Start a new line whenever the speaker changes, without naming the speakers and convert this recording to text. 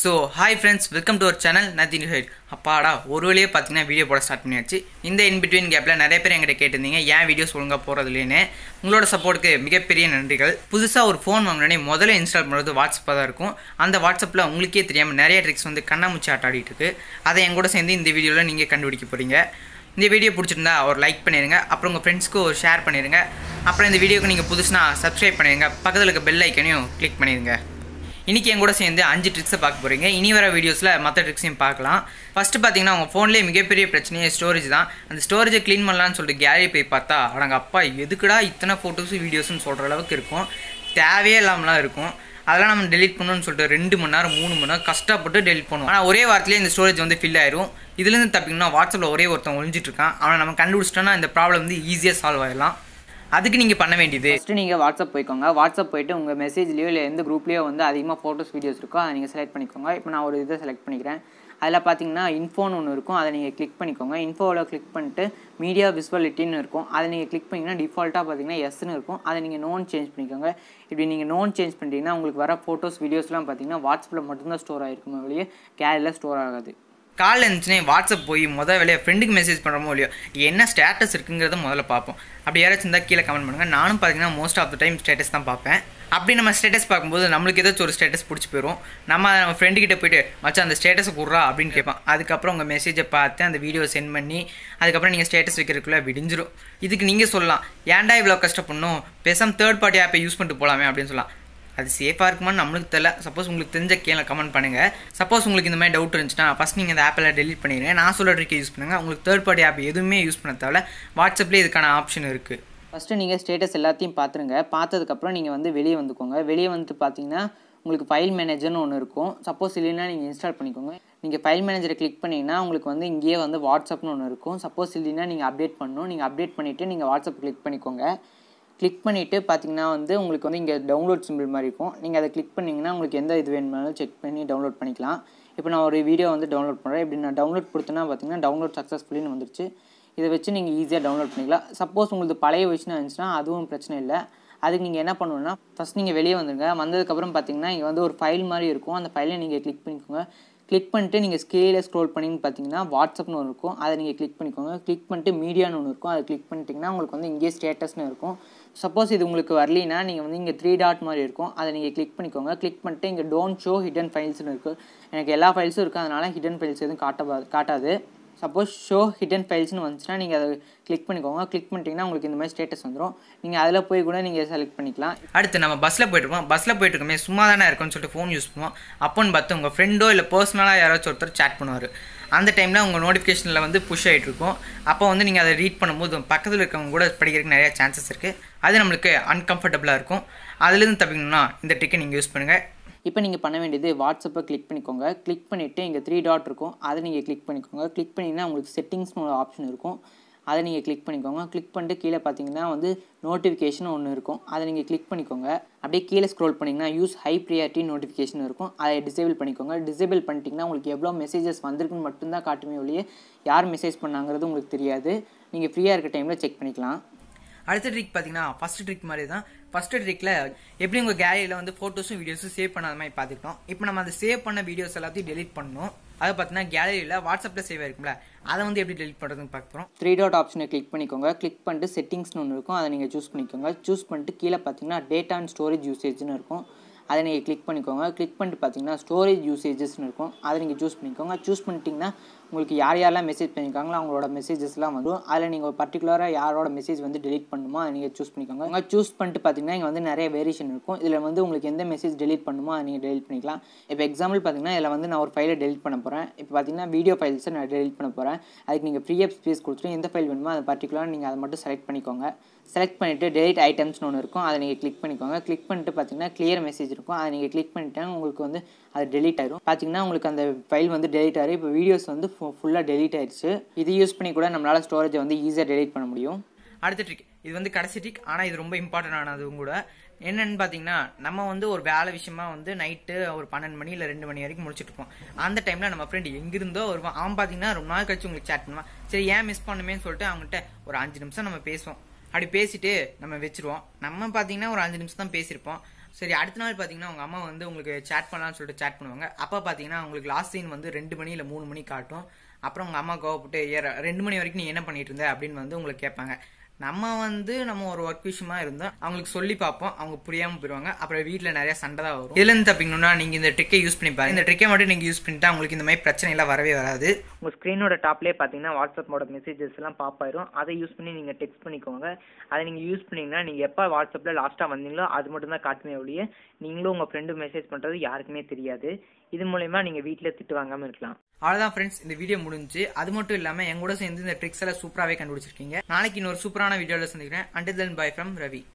so hi friends welcome to our channel நதின் ஹைட் அப்பாடா ஒரு வழியே பார்த்தீங்கன்னா வீடியோ போட ஸ்டார்ட் பண்ணியாச்சு இந்த இன்பிட்வீன் கேப்பில் நிறைய பேர் எங்கிட்ட கேட்டிருந்தீங்க ஏன் வீடியோஸ் ஒழுங்காக போகிறதுலேன்னு உங்களோட சப்போர்ட்டுக்கு மிகப்பெரிய நன்றிகள் புதுசாக ஒரு ஃபோன் வாங்கினே முதல்ல இன்ஸ்டால் பண்ணுறது வாட்ஸ்அப்பாக தான் இருக்கும் அந்த வாட்ஸ்அப்பில் உங்களுக்கே தெரியாமல் நிறைய ட்ரிக்ஸ் வந்து கண்ணாமூச்சி ஆட்ட ஆடிட்டு இருக்கு அதை என் சேர்ந்து இந்த வீடியோவில் நீங்கள் கண்டுபிடிக்க போகிறீங்க இந்த வீடியோ பிடிச்சிருந்தா ஒரு லைக் பண்ணிடுங்க அப்புறம் உங்கள் ஃப்ரெண்ட்ஸ்க்கு ஒரு ஷேர் பண்ணிடுங்க அப்புறம் இந்த வீடியோக்கு நீங்கள் புதுசுனா சப்ஸ்கிரைப் பண்ணிடுங்க பக்கத்தில் இருக்க பெல் ஐக்கனையும் கிளிக் பண்ணிடுங்க இன்றைக்கி என் கூட சேர்ந்து அஞ்சு ட்ரிக்ஸை பார்க்க போகிறீங்க இனி வர வீடியோஸில் மற்ற ட்ரிக்ஸையும் பார்க்கலாம் ஃபஸ்ட்டு பார்த்தீங்கன்னா உங்கள் ஃபோன்லேயே மிகப்பெரிய பிரச்சனையே ஸ்டோரேஜ் தான் அந்த ஸ்டோரேஜை க்ளீன் பண்ணலான்னு சொல்லிட்டு கேலரி போய் பார்த்தா அவங்க அப்பா எதுக்குடா இத்தனை ஃபோட்டோஸும் வீடியோஸும் சொல்கிற அளவுக்கு இருக்கும் தேவையே இல்லாமலாம் இருக்கும் அதெல்லாம் நம்ம டெலிட் பண்ணணும்னு சொல்லிட்டு ரெண்டு மணி நேரம் மூணு மணி நேரம் கஷ்டப்பட்டு டெலிட் பண்ணுவோம் ஆனால் ஒரே வாரத்துலேயே இந்த ஸ்டோரேஜ் வந்து ஃபில் ஆயிரும் இதுலேருந்து தப்பிங்கன்னா வாட்ஸ்அப்பில் ஒரே ஒருத்தன் ஒழிஞ்சிட்டு இருக்கான் அவனை நம்ம கண்டுபிடிச்சிட்டோன்னா இந்த ப்ராப்ளம் வந்து ஈஸியாக சால்வ் ஆகிடலாம் அதுக்கு நீங்கள் பண்ண வேண்டியது ஃபஸ்ட்டு நீங்கள் வாட்ஸ்அப் போய்க்கோங்க வாட்ஸ்அப் போயிட்டு உங்கள் மெசேஜ்லேயோ இல்லை எந்த குரூப்லேயோ வந்து அதிகமாக ஃபோட்டோஸ் வீடியோஸ் இருக்கோ அதை நீங்கள் செலக்ட் பண்ணிக்கோங்க இப்போ நான் ஒரு இதை செலக்ட் பண்ணிக்கிறேன் அதில் பார்த்தீங்கன்னா இன்ஃபோன்னு ஒன்று இருக்கும் அதை நீங்கள் கிளிக் பண்ணிக்கோங்க இன்ஃபோவில் கிளிக் பண்ணிட்டு மீடியா விஸ்வாலிட்டின்னு இருக்கும் அதை நீங்கள் கிளிக் பண்ணிங்கன்னா டிஃபால்ட்டாக பார்த்தீங்கன்னா எஸ்னு இருக்கும் அதை நீங்கள் நோன் சேஞ்ச் பண்ணிக்கோங்க இப்படி நீங்கள் நோன் சேஞ்ச் பண்ணிட்டீங்கன்னா உங்களுக்கு வர ஃபோட்டோஸ் வீடியோஸ்லாம் பார்த்தீங்கன்னா வாட்ஸ்அப்பில் மட்டும்தான் ஸ்டோர் ஆகிருக்குமே வெளியே கேரியில் ஸ்டோர் ஆகாது கால் இருந்துச்சுனே வாட்ஸ்அப் போய் முதல் வேலையை ஃப்ரெண்டுக்கு மெசேஜ் பண்ணுறமோ இல்லையோ என்ன ஸ்டேட்டஸ் இருக்குங்கிறத முதல்ல பார்ப்போம் அப்படி யாராச்சும் இருந்தால் கீழே கமெண்ட் பண்ணுங்கள் நானும் பார்த்தீங்கன்னா most of the time status தான் பார்ப்பேன் அப்படி நம்ம ஸ்டேட்டஸ் பார்க்கும்போது நம்மளுக்கு ஏதாச்சும் ஒரு ஸ்டேட்டஸ் பிடிச்சி போயிடும் நம்ம நம்ம ஃப்ரெண்டுக்கிட்ட போயிட்டு மச்சான் அந்த ஸ்டேட்டஸை கூடுறா அப்படின்னு கேட்பான் அதுக்கப்புறம் உங்கள் மெசேஜை பார்த்து அந்த வீடியோ சென்ட் பண்ணி அதுக்கப்புறம் நீங்கள் ஸ்டேட்டஸ் வைக்கிறதுக்குள்ளே விடிஞ்சிடும் இதுக்கு நீங்கள் சொல்லலாம் ஏன்டா இவ்வளோ கஷ்டப்படணும் பேசாமல் தேர்ட் பார்ட்டி ஆப்பை யூஸ் பண்ணிட்டு போகலாமே அப்படின்னு சொல்லலாம் அது சேஃபாக இருக்குமான்னு நம்மளுக்கு தெரியல சப்போஸ் உங்களுக்கு தெரிஞ்ச கீழே கமெண்ட் பண்ணுங்கள் சப்போஸ் உங்களுக்கு இந்த மாதிரி டவுட் இருந்துச்சுன்னா ஃபஸ்ட் நீங்கள் இந்த ஆப்பில் டெலிட் பண்ணிடுங்க நான் சொல்கிற ட்ரிக்கை யூஸ் பண்ணுங்கள் உங்களுக்கு தேர்ட் பார்ட்டி ஆப் எதுவுமே யூஸ் பண்ண தேவை வாட்ஸ்அப்லேயே இதுக்கான ஆப்ஷன் இருக்குது ஃபஸ்ட்டு நீங்கள் ஸ்டேட்டஸ் எல்லாத்தையும் பார்த்துருங்க பார்த்ததுக்கப்புறம் நீங்கள் வந்து வெளியே வந்துக்கோங்க வெளியே வந்துட்டு பார்த்தீங்கன்னா உங்களுக்கு ஃபைல் மேனேஜர்னு ஒன்று இருக்கும் சப்போஸ் இல்லைன்னா நீங்கள் இன்ஸ்டால் பண்ணிக்கோங்க நீங்கள் ஃபைல் மேனேஜரை கிளிக் பண்ணிங்கன்னா உங்களுக்கு வந்து இங்கேயே வந்து வாட்ஸ்அப்னு ஒன்று இருக்கும் சப்போஸ் இல்லைன்னா நீங்கள் அப்டேட் பண்ணணும் நீங்கள் அப்டேட் பண்ணிவிட்டு நீங்கள் வாட்ஸ்அப் கிளிக் பண்ணிக்கோங்க கிளிக் பண்ணிவிட்டு பார்த்தீங்கன்னா வந்து உங்களுக்கு வந்து இங்கே டவுன்லோட் சிம்பிள் மாதிரி இருக்கும் நீங்கள் அதை கிளிக் பண்ணிங்கன்னா உங்களுக்கு எந்த இது வேணுமாலும் செக் பண்ணி டவுன்லோட் பண்ணிக்கலாம் இப்போ நான் ஒரு வீடியோ வந்து டவுன்லோட் பண்ணுறேன் இப்படி நான் டவுன்லோட் கொடுத்தேன்னா பார்த்தீங்கன்னா டவுன்லோட் சக்ஸஸ்ஃபுல்லின்னு வந்துருச்சு இதை வச்சு நீங்கள் ஈஸியாக டவுன்லோட் பண்ணிக்கலாம் சப்போஸ் உங்களுக்கு பழைய விஷயம் இருந்துச்சுன்னா அதுவும் பிரச்சனை இல்லை அதுக்கு நீங்கள் என்ன பண்ணணும்னா ஃபஸ்ட் நீங்கள் வெளியே வந்துடுங்க வந்ததுக்கப்புறம் பார்த்தீங்கன்னா இங்கே வந்து ஒரு ஃபைல் மாதிரி இருக்கும் அந்த ஃபைலை நீங்கள் கிளிக் பண்ணிக்கோங்க கிளிக் பண்ணிட்டு நீங்கள் ஸ்கேலில் ஸ்க்ரோல் பண்ணிங்கன்னு பார்த்தீங்கன்னா வாட்ஸ்அப்னு ஒன்று இருக்கும் அதை நீங்கள் கிளிக் பண்ணிக்கோங்க கிளிக் பண்ணிட்டு மீடியான்னு ஒன்று இருக்கும் அதை கிளிக் பண்ணிட்டிங்கன்னா உங்களுக்கு வந்து இங்கேயே ஸ்டேட்டஸ்னு இருக்கும் சப்போஸ் இது உங்களுக்கு வரலினா நீங்கள் வந்து இங்கே த்ரீ டாட் மாதிரி இருக்கும் அதை நீங்கள் கிளிக் பண்ணிக்கோங்க கிளிக் பண்ணிட்டு இங்கே டோன்ட் ஷோ ஹிடன் ஃபைல்ஸ்னு இருக்குது எனக்கு எல்லா ஃபைல்ஸும் இருக்குது அதனால் ஹிடன் ஃபைல்ஸ் எதுவும் காட்ட காட்டாது சப்போஸ் ஷோ ஹிடன் ஃபைல்ஸ்னு வந்துச்சுன்னா நீங்கள் அதை கிளிக் பண்ணிக்கோங்க கிளிக் பண்ணிட்டீங்கன்னா உங்களுக்கு இந்த மாதிரி ஸ்டேட்டஸ் வந்துடும் நீங்கள் அதில் போய் கூட நீங்கள் செலக்ட் பண்ணிக்கலாம் அடுத்து நம்ம பஸ்ஸில் போயிட்டுருக்கோம் பஸ்ஸில் இருக்கோமே சும்மா தானே இருக்கும்னு சொல்லிட்டு ஃபோன் யூஸ் பண்ணுவோம் அப்போன்னு பார்த்து உங்கள் ஃப்ரெண்டோ இல்லை பர்சனலாக யாராச்சும் ஒருத்தர் சேட் பண்ணுவார் அந்த டைமில் உங்கள் நோட்டிஃபிகேஷனில் வந்து புஷ் ஆகிட்ருக்கும் அப்போ வந்து நீங்கள் அதை ரீட் பண்ணும்போது பக்கத்தில் இருக்கவங்க கூட படிக்கிறதுக்கு நிறையா சான்சஸ் இருக்குது அது நம்மளுக்கு அன்கம்ஃபர்டபுளாக இருக்கும் அதுலேருந்து தப்பிக்கணும்னா இந்த ட்ரிக்கை நீங்கள் யூஸ் பண்ணுங்கள் இப்போ நீங்கள் பண்ண வேண்டியது வாட்ஸ்அப்பை கிளிக் பண்ணிக்கோங்க கிளிக் பண்ணிவிட்டு இங்கே த்ரீ டாட் இருக்கும் அதை நீங்கள் கிளிக் பண்ணிக்கோங்க கிளிக் பண்ணிங்கன்னா உங்களுக்கு ஒரு ஆப்ஷன் இருக்கும் அதை நீங்கள் கிளிக் பண்ணிக்கோங்க கிளிக் பண்ணிட்டு கீழே பார்த்தீங்கன்னா வந்து நோட்டிஃபிகேஷன் ஒன்று இருக்கும் அதை நீங்கள் கிளிக் பண்ணிக்கோங்க அப்படியே கீழே ஸ்க்ரோல் பண்ணிங்கன்னா யூஸ் ஹை ப்ரியாரிட்டி நோட்டிஃபிகேஷன் இருக்கும் அதை டிசேபிள் பண்ணிக்கோங்க டிசேபிள் பண்ணிட்டீங்கன்னா உங்களுக்கு எவ்வளோ மெசேஜஸ் வந்திருக்குன்னு மட்டும்தான் காட்டுமே ஒழிய யார் மெசேஜ் பண்ணாங்கிறது உங்களுக்கு தெரியாது நீங்கள் ஃப்ரீயாக இருக்க டைமில் செக் பண்ணிக்கலாம் அடுத்த ட்ரிக் பார்த்தீங்கன்னா ஃபஸ்ட் ட்ரிக் மாதிரி தான் ஃபஸ்ட்டு ட்ரிக்கில் எப்படி உங்கள் கேலரியில் வந்து ஃபோட்டோஸும் வீடியோஸும் சேவ் பண்ணாத மாதிரி பார்த்துக்கிட்டோம் இப்போ நம்ம அந்த சேவ் பண்ண வீடியோஸ் எல்லாத்தையும் டெலிட் பண்ணணும் அது பார்த்தீங்கன்னா கேலரியில் வாட்ஸ்அப்பில் சேவ் ஆயிருக்கும்ல அதை வந்து எப்படி டெலிட் பண்ணுறதுன்னு பார்க்க போகிறோம் த்ரீ டாட் ஆப்ஷனை கிளிக் பண்ணிக்கோங்க கிளிக் பண்ணிட்டு செட்டிங்ஸ்னு ஒன்று இருக்கும் அதை நீங்கள் சூஸ் பண்ணிக்கோங்க சூஸ் பண்ணிட்டு கீழே பார்த்தீங்கன்னா டேட்டா அண்ட் ஸ்டோரேஜ் யூசேஜ்னு இருக்கும் அதை நீங்கள் கிளிக் பண்ணிக்கோங்க கிளிக் பண்ணிட்டு பார்த்தீங்கன்னா ஸ்டோரேஜ் யூசேஜஸ்னு இருக்கும் அதை நீங்கள் சூஸ் பண்ணிக்கோங்க சூஸ் பண்ணிட்டீங்கன்னா உங்களுக்கு யார் யாரெல்லாம் மெசேஜ் பண்ணியிருக்காங்களோ அவங்களோட மெசேஜஸ்லாம் வரும் அதில் நீங்கள் ஒரு பர்டிகுலராக யாரோட மெசேஜ் வந்து டெலிட் பண்ணுமோ அதை நீங்கள் சூஸ் பண்ணிக்கோங்க உங்கள் சூஸ் பண்ணிட்டு பார்த்தீங்கன்னா இங்கே வந்து நிறைய வேரியேஷன் இருக்கும் இதில் வந்து உங்களுக்கு எந்த மெசேஜ் டெலிட் பண்ணுமோ அதை நீங்கள் டெலிட் பண்ணிக்கலாம் இப்போ எக்ஸாம்பிள் பார்த்தீங்கன்னா இதில் வந்து நான் ஒரு ஃபைலை டெலிட் பண்ண போகிறேன் இப்போ பார்த்தீங்கன்னா வீடியோ ஃபைல்ஸை நான் டெலிட் பண்ண போகிறேன் அதுக்கு நீங்கள் ஃப்ரீ ஆஃப் ஸ்பேஸ் கொடுத்துட்டு எந்த ஃபைல் வேணுமோ அதை பர்டிகுலராக நீங்கள் அதை மட்டும் செலக்ட் பண்ணிக்கோங்க செலக்ட் பண்ணிவிட்டு டெலிட் ஐட்டம்ஸ்னு ஒன்று இருக்கும் அதை நீங்கள் கிளிக் பண்ணிக்கோங்க கிளிக் பண்ணிட்டு பார்த்தீங்கன்னா கிளியர் மெசேஜ் இருக்கும் அதை நீங்கள் கிளிக் பண்ணிட்டா உங்களுக்கு வந்து அது டெலிட் ஆயிரும் பார்த்தீங்கன்னா உங்களுக்கு அந்த ஃபைல் வந்து டெலிட் ஆயிரும் இப்போ வீடியோஸ் வந்து ஃபுல்லாக டெலிட் ஆயிடுச்சு இது யூஸ் பண்ணி கூட நம்மளால் ஸ்டோரேஜை வந்து ஈஸியாக டெலிட் பண்ண முடியும் அடுத்த ட்ரிக் இது வந்து கடைசி ட்ரிக் ஆனால் இது ரொம்ப இம்பார்ட்டன்ட் ஆனதும் கூட என்னென்னு பார்த்தீங்கன்னா நம்ம வந்து ஒரு வேலை விஷயமா வந்து நைட்டு ஒரு பன்னெண்டு மணி இல்லை ரெண்டு மணி வரைக்கும் முடிச்சுட்டு இருப்போம் அந்த டைமில் நம்ம ஃப்ரெண்டு எங்கிருந்தோ வருவான் அவன் பார்த்தீங்கன்னா ரொம்ப நாள் கழிச்சு உங்களுக்கு சேட் பண்ணுவான் சரி ஏன் மிஸ் பண்ணுமேன்னு சொல்லிட்டு அவங்ககிட்ட ஒரு அஞ்சு நிமிஷம் நம்ம பேசுவோம் அப்படி பேசிட்டு நம்ம வச்சிருவோம் நம்ம பார்த்தீங்கன்னா ஒரு அஞ்சு நிமிஷம் தான் பேசியிருப்போம் சரி அடுத்த நாள் பார்த்தீங்கன்னா உங்கள் அம்மா வந்து உங்களுக்கு சேட் பண்ணலாம்னு சொல்லிட்டு சேட் பண்ணுவாங்க அப்போ பார்த்தீங்கன்னா உங்களுக்கு லாஸ்ட் சீன் வந்து ரெண்டு மணி இல்லை மூணு மணி காட்டும் அப்புறம் உங்கள் அம்மா கோவப்பட்டு ஏற ரெண்டு மணி வரைக்கும் நீ என்ன பண்ணிட்டு இருந்த அப்படின்னு வந்து உங்களுக்கு கேட்பாங்க நம்ம வந்து நம்ம ஒரு ஒர்க் விஷயமா இருந்தால் அவங்களுக்கு சொல்லி பார்ப்போம் அவங்க புரியாமல் போயிருவாங்க அப்புறம் வீட்டில் நிறைய சண்டை தான் வரும் இதுலேருந்து தப்பிக்கணும்னா நீங்கள் இந்த ட்ரிக்கை யூஸ் பண்ணி பாருங்க இந்த ட்ரிக்கை மட்டும் நீங்கள் யூஸ் பண்ணிட்டு அவங்களுக்கு இந்த மாதிரி பிரச்சனை எல்லாம் வரவே வராது உங்கள் ஸ்க்ரீனோட பாத்தீங்கன்னா வாட்ஸ்அப் வாட்ஸ்அப்போட மெசேஜஸ் எல்லாம் பாப்பாயிரும் அதை யூஸ் பண்ணி நீங்கள் டெக்ஸ்ட் பண்ணிக்கோங்க அதை நீங்கள் யூஸ் பண்ணீங்கன்னா நீங்கள் எப்போ வாட்ஸ்அப்பில் லாஸ்ட்டாக வந்தீங்களோ அது மட்டும் தான் காட்டுமே ஒழிய நீங்களும் உங்கள் ஃப்ரெண்டு மெசேஜ் பண்ணுறது யாருக்குமே தெரியாது இது மூலயமா நீங்கள் வீட்டில் திட்டு வாங்காமல் இருக்கலாம் அவ்வளவுதான் ஃப்ரெண்ட்ஸ் இந்த வீடியோ முடிஞ்சு அது மட்டும் இல்லாமல் எங்கூட சேர்ந்து இந்த ட்ரிக்ஸ் எல்லாம் சூப்பராகவே கண்டுபிடிச்சிருக்கீங்க நாளைக்கு இன்னொரு சூப்பராக சூப்பரான வீடியோவில் சந்திக்கிறேன் தன் பை ஃப்ரம் ரவி